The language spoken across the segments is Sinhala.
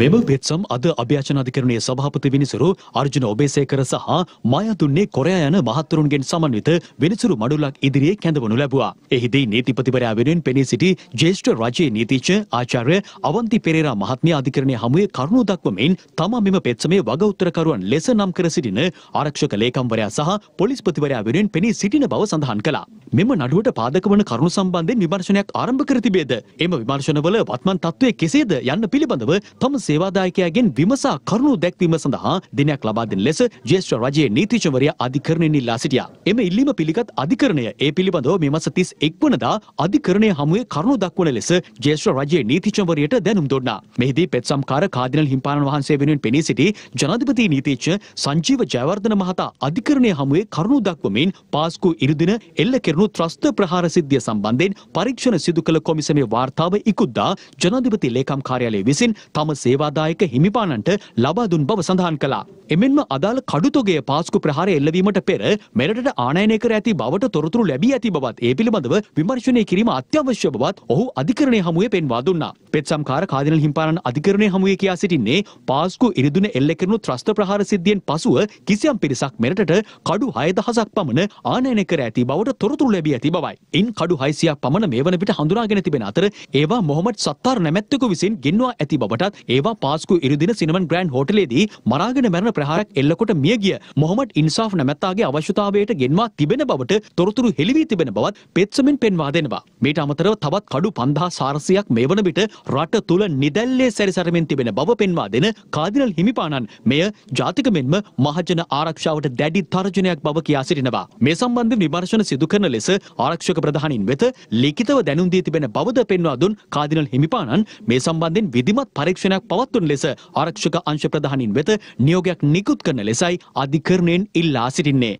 මෙම පෙත්සම් අද අභ්‍යාචන අධිකරණයේ සභාපති විනිසුරු අර්ජුන ඔබේසේකර සහ මායතුන්නේ කොරයා යන මහත්තුරුන්ගෙන් සමන්විත විනිසුරු මඩුලක් ඉදිරියේ කැඳවනු ලැබුවා. එහිදී නීතිපතිවරයා වෙනුවෙන් පෙනී සිටි ජ්‍යෙෂ්ඨ රජයේ නීතිච්ච ආචාර්ය අවන්ති පෙරේරා මහත්මිය අධිකරණයේ හමුවේ කරුණු දක්වමින් තමා මෙම පෙත්සමේ වග උත්තරකරුවන් ලෙස නම් කර සිටින ආරක්ෂක ලේකම්වරයා සහ පොලිස්පතිවරයා වෙනුවෙන් පෙනී සිටින බව සඳහන් කළා. මෙම නඩුවට පාදක වන කරුණු සම්බන්ධයෙන් විමර්ශනයක් ආරම්භ කර තිබේද? එම විමර්ශනවල වත්මන් තත්ත්වය කෙසේද යන්න පිළිබඳව තම සේවාදායකයාගෙන් විමසා කරුණු දැක්වීම සඳහා දිනයක් ලබා දෙන ලෙස ජේෂ්ඨ රජයේ නීතිචවරයා අධිකරණයෙන් ඉල්ලා සිටියා. එම ඉල්ලීම පිළිගත් අධිකරණය ඒ පිළිබඳව මේ මස 31 වනදා අධිකරණය හමුවේ කරුණු දක්වන ලෙස ජේෂ්ඨ රජයේ නීතිචවරයට දැනුම් දුන්නා. මෙහිදී පෙත්සම්කාර කාදිනල් හිම්පාණන් වහන්සේ වෙනුවෙන් පෙනී සිටි ජනාධිපති නීතිච්ඡ සංජීව ජයවර්ධන මහතා අධිකරණය හමුවේ කරුණු දක්වමින් පාස්කු ඉරිදින එල්ල කෙරුණු ත්‍රස්ත ප්‍රහාර සිද්ධිය සම්බන්ධයෙන් පරීක්ෂණ සිදු කළ කොමිසමේ වාර්තාව ඉක්ුද්දා ජනාධිපති ලේකම් කාර්යාලය විසින් තම සේ දේවාදායක හිමිපාණන්ට ලබා දුන් බව සඳහන් කළා. එමෙන්ම අදාළ කඩුතොගේ පාස්කු ප්‍රහාර එල්ලවීමට පෙර මෙරටට ආනයනය කර ඇති බවට තොරතුරු ලැබී ඇති බවත් ඒ පිළිබඳව විමර්ශනය කිරීම අත්‍යවශ්‍ය බවත් ඔහු අධිකරණය හමුවේ පෙන්වා දුන්නා. පෙත්සම්කාර කාදිනල් හිම්පාණන් අධිකරණය හමුවේ කියා සිටින්නේ පාස්කු ඉරිදුන එල්ල කරනු ත්‍රස්ත ප්‍රහාර සිද්ධියෙන් පසුව කිසියම් පිරිසක් මෙරටට කඩු 6000ක් පමණ ආනයනය කර ඇති බවට තොරතුරු ලැබී ඇති බවයි. ඉන් කඩු 600ක් පමණ මේ වන විට හඳුනාගෙන තිබෙන අතර ඒවා මොහොමඩ් සත්තාර් නැමැත්තකු විසින් ගෙන්වා ඇති බවටත් ඒවා ඒවා පාස්කු ඉරිදින සිනමන් ග්‍රෑන්් හෝටලේදී මරාගෙන මැරණ ප්‍රහාරක් එල්ලකොට මිය ගිය මොහමට ඉන්සාෆ් නැමැත්තාගේ අවශ්‍යතාවයට ගෙන්වා තිබෙන බවට තොරතුරු හෙළිවී තිබෙන බවත් පෙත්සමින් පෙන්වා දෙනවා. මේට අමතරව තවත් කඩු පන්දහා සාරසියක් මේ වන විට රට තුළ නිදැල්ලේ සැරිසරමින් තිබෙන බව පෙන්වා දෙන කාදිනල් හිමිපාණන් මෙය ජාතික මෙන්ම මහජන ආරක්ෂාවට දැඩි තර්ජනයක් බව කියා සිටිනවා. මේ සම්බන්ධ විමර්ශන සිදු කරන ලෙස ආරක්ෂක ප්‍රධානින් වෙත ලිඛිතව දැනුම් දී තිබෙන බවද පෙන්වා දුන් කාදිනල් හිමිපාණන් මේ සම්බන්ධයෙන් විධිමත් පරීක්ෂණයක් පව පවත්වන ලෙස ආරක්ෂක අංශ ප්‍රධානින් වෙත නියෝගයක් නිකුත් කරන ලෙසයි අධිකරණයෙන් ඉල්ලා සිටින්නේ.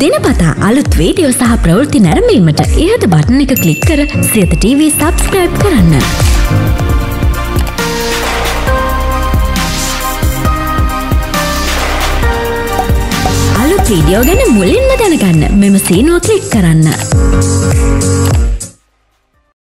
දිනපතා අලුත් වීඩියෝ සහ ප්‍රවෘති නැරඹීමට ඉහත බටන එක ක්ලික් කර සියත TV සබස්ක්‍රයිබ් කරන්න. අලුත් වීඩියෝ ගැන මුලින්ම දැනගන්න මෙම සීනුව ක්ලික් කරන්න.